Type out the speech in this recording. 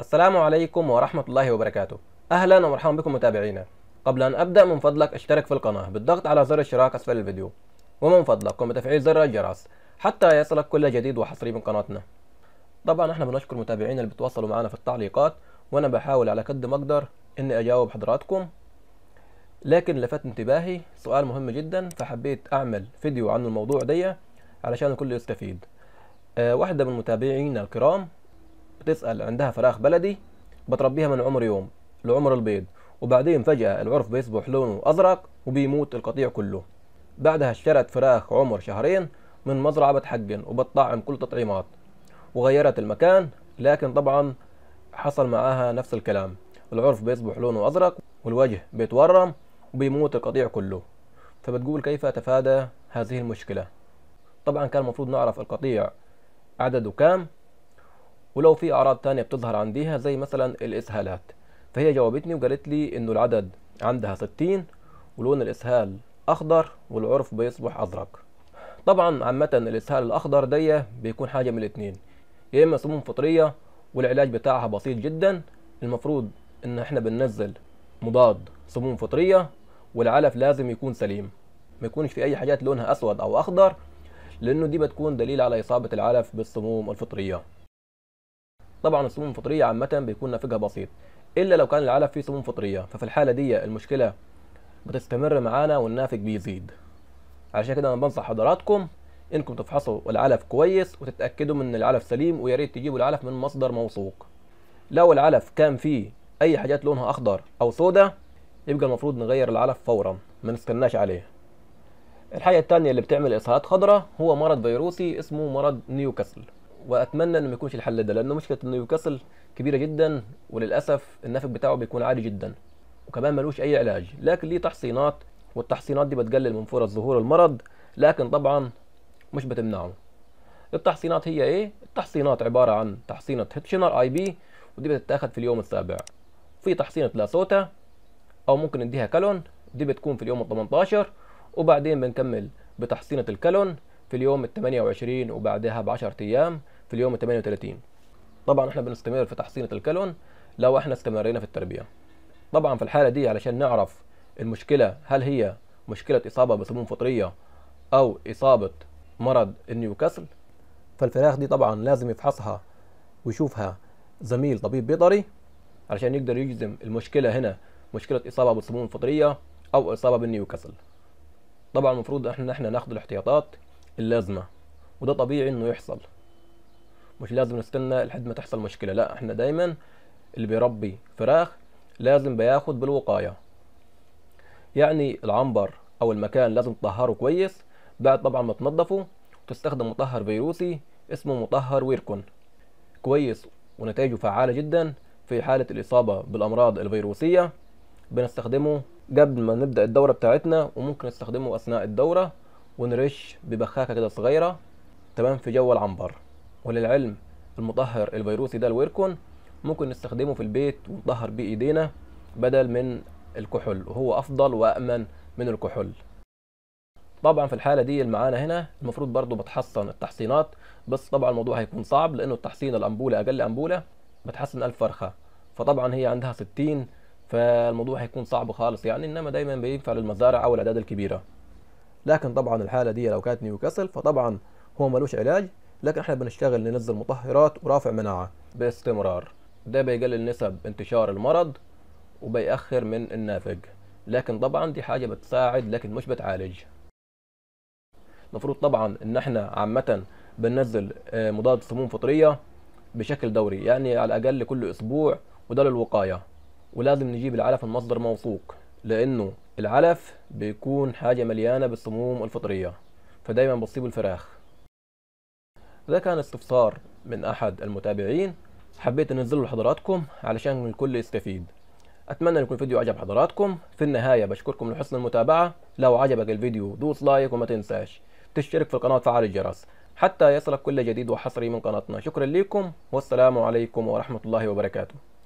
السلام عليكم ورحمة الله وبركاته أهلا ومرحبا بكم متابعينا قبل أن أبدأ من فضلك اشترك في القناة بالضغط على زر الاشتراك أسفل الفيديو ومن فضلك قم بتفعيل زر الجرس حتى يصلك كل جديد وحصري من قناتنا طبعا احنا بنشكر متابعينا اللي بتواصلوا معنا في التعليقات وانا بحاول على قد ما اقدر اني اجاوب حضراتكم لكن لفت انتباهي سؤال مهم جدا فحبيت اعمل فيديو عن الموضوع دي علشان الكل يستفيد آه، واحدة من متابعينا الكرام بتسأل عندها فراخ بلدي بتربيها من عمر يوم لعمر البيض وبعدين فجأة العرف بيصبح لونه أزرق وبيموت القطيع كله بعدها اشترت فراخ عمر شهرين من مزرعة بتحقن وبتطعم كل تطعيمات وغيرت المكان لكن طبعا حصل معاها نفس الكلام العرف بيصبح لونه أزرق والوجه بيتورم وبيموت القطيع كله فبتقول كيف أتفادى هذه المشكلة طبعا كان المفروض نعرف القطيع عدده كام ولو في اعراض تانية بتظهر عنديها زي مثلا الاسهالات فهي جاوبتني وقالت لي انه العدد عندها 60 ولون الاسهال اخضر والعرف بيصبح ازرق طبعا عامة الاسهال الاخضر دي بيكون حاجة من الاتنين يا اما سموم فطرية والعلاج بتاعها بسيط جدا المفروض ان احنا بننزل مضاد سموم فطرية والعلف لازم يكون سليم ما يكونش في اي حاجات لونها اسود او اخضر لانه دي بتكون دليل على اصابة العلف بالسموم الفطرية طبعا السموم الفطريه عامه بيكون نافجها بسيط الا لو كان العلف فيه سموم فطريه ففي الحاله دي المشكله بتستمر معانا والنافج بيزيد عشان كده انا بنصح حضراتكم انكم تفحصوا العلف كويس وتتاكدوا من ان العلف سليم وياريت تجيبوا العلف من مصدر موثوق لو العلف كان فيه اي حاجات لونها اخضر او سودا يبقى المفروض نغير العلف فورا ما نستناش عليه الحاجه الثانيه اللي بتعمل اسهالات خضراء هو مرض فيروسي اسمه مرض نيوكاسل واتمنى انه ما يكونش الحل ده لانه مشكله نيوكاسل كبيره جدا وللاسف النفق بتاعه بيكون عالي جدا وكمان ملوش اي علاج لكن ليه تحصينات والتحصينات دي بتقلل من فرص ظهور المرض لكن طبعا مش بتمنعه التحصينات هي ايه التحصينات عباره عن تحصينه هيتشنر اي بي ودي بتتاخد في اليوم السابع في تحصينه لاسوتا او ممكن نديها كالون دي بتكون في اليوم ال 18 وبعدين بنكمل بتحصينه الكالون في اليوم ال 28 وبعدها ب 10 ايام في اليوم 38 طبعا احنا بنستمر في تحصينة الكالون لو احنا استمرينا في التربية طبعا في الحالة دي علشان نعرف المشكلة هل هي مشكلة إصابة بسموم فطرية أو إصابة مرض النيوكاسل فالفراخ دي طبعا لازم يفحصها ويشوفها زميل طبيب بيطري علشان يقدر يجزم المشكلة هنا مشكلة إصابة بالسموم الفطرية أو إصابة بالنيوكاسل طبعا المفروض إحنا إحنا ناخد الاحتياطات اللازمة وده طبيعي إنه يحصل مش لازم نستنى لحد ما تحصل مشكله لا احنا دايما اللي بيربي فراخ لازم بياخد بالوقايه يعني العنبر او المكان لازم تطهره كويس بعد طبعا ما تنضفه وتستخدم مطهر فيروسي اسمه مطهر ويركون كويس ونتائجه فعاله جدا في حاله الاصابه بالامراض الفيروسيه بنستخدمه قبل ما نبدا الدوره بتاعتنا وممكن نستخدمه اثناء الدوره ونرش ببخاخه كده صغيره تمام في جو العنبر وللعلم المطهر الفيروسي ده الويركون ممكن نستخدمه في البيت ونطهر بيه ايدينا بدل من الكحول وهو افضل وامن من الكحول طبعا في الحاله دي اللي معانا هنا المفروض برضو بتحصن التحصينات بس طبعا الموضوع هيكون صعب لانه التحصين الانبوله اقل انبوله بتحسن 1000 فرخه فطبعا هي عندها 60 فالموضوع هيكون صعب خالص يعني انما دايما بينفع للمزارع او الاعداد الكبيره لكن طبعا الحاله دي لو كانت نيوكاسل فطبعا هو ملوش علاج لكن احنا بنشتغل ننزل مطهرات ورافع مناعة باستمرار ده بيقلل نسب انتشار المرض وبيأخر من النافج لكن طبعا دي حاجة بتساعد لكن مش بتعالج المفروض طبعا ان احنا عامة بننزل آه، مضاد سموم فطرية بشكل دوري يعني على الاقل كل اسبوع وده للوقاية ولازم نجيب العلف من مصدر موثوق لانه العلف بيكون حاجة مليانة بالسموم الفطرية فدايما بتصيب الفراخ ده كان استفسار من أحد المتابعين حبيت أنزله لحضراتكم علشان الكل يستفيد أتمنى أن يكون الفيديو عجب حضراتكم في النهاية بشكركم لحسن المتابعة لو عجبك الفيديو دوس لايك وما تنساش تشترك في القناة وتفعل الجرس حتى يصلك كل جديد وحصري من قناتنا شكرا لكم والسلام عليكم ورحمة الله وبركاته